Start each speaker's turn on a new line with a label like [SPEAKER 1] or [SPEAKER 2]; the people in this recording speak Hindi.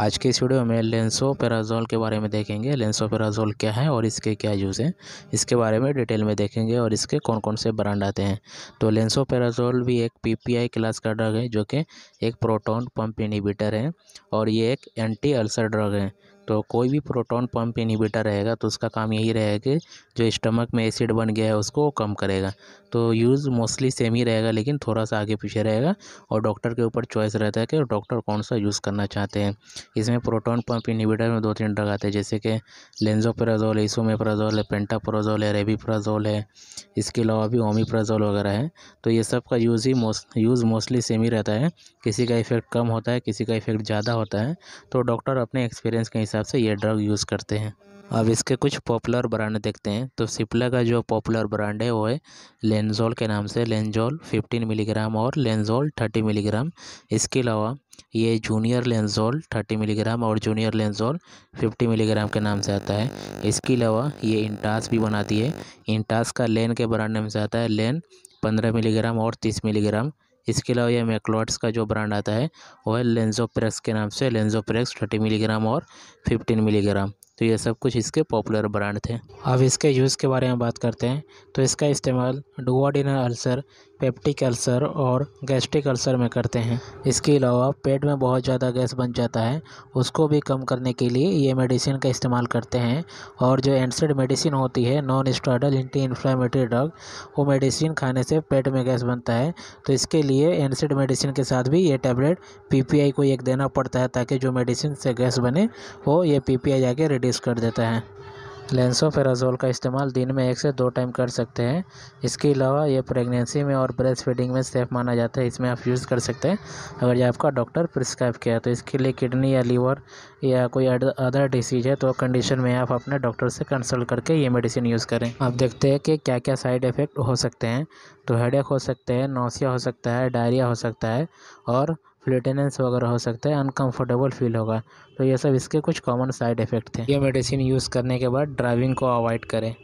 [SPEAKER 1] आज के इस वीडियो में पेराजोल के बारे में देखेंगे लेंसो पेराजोल क्या है और इसके क्या यूज़ हैं इसके बारे में डिटेल में देखेंगे और इसके कौन कौन से ब्रांड आते हैं तो लेंसो पेराजोल भी एक पीपीआई क्लास का ड्रग है जो कि एक प्रोटॉन पंप इनिबिटर है और ये एक एंटी अल्सर ड्रग है तो कोई भी प्रोटॉन पंप इनिबेटर रहेगा तो उसका काम यही रहेगा कि जो स्टमक में एसिड बन गया है उसको कम करेगा तो यूज़ मोस्टली सेम ही रहेगा लेकिन थोड़ा सा आगे पीछे रहेगा और डॉक्टर के ऊपर चॉइस रहता है कि डॉक्टर कौन सा यूज़ करना चाहते हैं इसमें प्रोटॉन पंप इनिबेटर में दो तीन ड्रग आते हैं जैसे कि लेंजोप्राजोल ईसोमेप्राजोल है पेंटाप्राजोल है रेबीप्राजोल है इसके अलावा भी ओमीप्राजोल वगैरह है तो ये सब का यूज़ ही मोस्ट यूज़ मोस्टली सेम ही रहता है किसी का इफ़ेक्ट कम होता है किसी का इफ़ेक्ट ज़्यादा होता है तो डॉक्टर अपने एक्सपीरियंस के हिसाब से ये ड्रग यूज़ करते हैं अब इसके कुछ पॉपुलर ब्रांड देखते हैं तो सिप्ला का जो पॉपुलर ब्रांड है वो है लेंजोल के नाम से लेंजोल 15 मिलीग्राम और लेंजोल 30 मिलीग्राम इसके अलावा ये जूनियर लेंजोल 30 मिलीग्राम और जूनियर लेंजोल 50 मिलीग्राम के नाम से आता है इसके अलावा ये इंटास भी बनाती है इंटास का लेन के ब्रांड नाम से आता है लेन पंद्रह मिलीग्राम और तीस मिलीग्राम इसके अलावा यह मैकलॉट्स का जो ब्रांड आता है वह लेंजोप्रेक्स के नाम से लेंजोप्रेक्स थर्टी मिलीग्राम और फिफ्टीन मिलीग्राम तो ये सब कुछ इसके पॉपुलर ब्रांड थे अब इसके यूज़ के बारे में बात करते हैं तो इसका इस्तेमाल डुआडिनल अल्सर पेप्टिक अल्सर और गैस्ट्रिक अल्सर में करते हैं इसके अलावा पेट में बहुत ज़्यादा गैस बन जाता है उसको भी कम करने के लिए ये मेडिसिन का इस्तेमाल करते हैं और जो एंसड मेडिसिन होती है non steroidal anti inflammatory drug वो मेडिसिन खाने से पेट में गैस बनता है तो इसके लिए एंसड मेडिसिन के साथ भी ये टेबलेट पी को एक देना पड़ता है ताकि जो मेडिसिन से गैस बने वो ये पी जाके रिलीज़ कर देता है लेंसोफेराजोल का इस्तेमाल दिन में एक से दो टाइम कर सकते हैं इसके अलावा ये प्रेगनेंसी में और ब्रेस्ट फीडिंग में सेफ माना जाता है इसमें आप यूज़ कर सकते हैं अगर ये आपका डॉक्टर प्रिस्क्राइब किया है तो इसके लिए किडनी या लीवर या कोई अदर डिसीज़ है तो कंडीशन में आप अपने डॉक्टर से कंसल्ट करके ये मेडिसिन यूज़ करें आप देखते हैं कि क्या क्या साइड इफ़ेक्ट हो सकते हैं तो हेड हो सकते हैं नौसिया हो सकता है डायरिया हो सकता है और फ्लेटेनेंस वगैरह हो सकता है अनकंफर्टेबल फील होगा तो ये सब इसके कुछ कॉमन साइड इफ़ेक्ट थे ये मेडिसिन यूज़ करने के बाद ड्राइविंग को अवॉइड करें